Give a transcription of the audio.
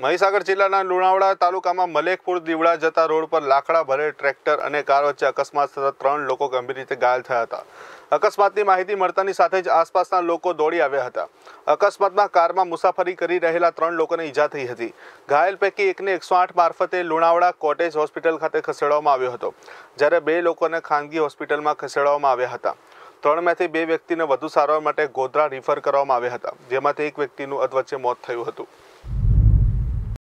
મહીસાગર જિલ્લાના લુણાવાડા તાલુકામાં મલેકપુર દીવડા જતા રોડ પર લાકડા ભરે ટ્રેક્ટર અને કાર વચ્ચે અકસ્માત થતા ત્રણ લોકો ગંભીર રીતે ઘાયલ થયા હતા અકસ્માતની માહિતી મળતાની સાથે જ આસપાસના લોકો દોડી આવ્યા હતા અકસ્માતમાં કારમાં મુસાફરી કરી રહેલા ત્રણ લોકોને ઈજા થઈ હતી ઘાયલ પૈકી એકને એકસો આઠ મારફતે લુણાવાડા કોટેજ હોસ્પિટલ ખાતે ખસેડવામાં આવ્યો હતો જ્યારે બે લોકોને ખાનગી હોસ્પિટલમાં ખસેડવામાં આવ્યા હતા ત્રણમાંથી બે વ્યક્તિને વધુ સારવાર માટે ગોધરા રિફર કરવામાં આવ્યા હતા જેમાંથી એક વ્યક્તિનું અધવચ્ચે મોત થયું હતું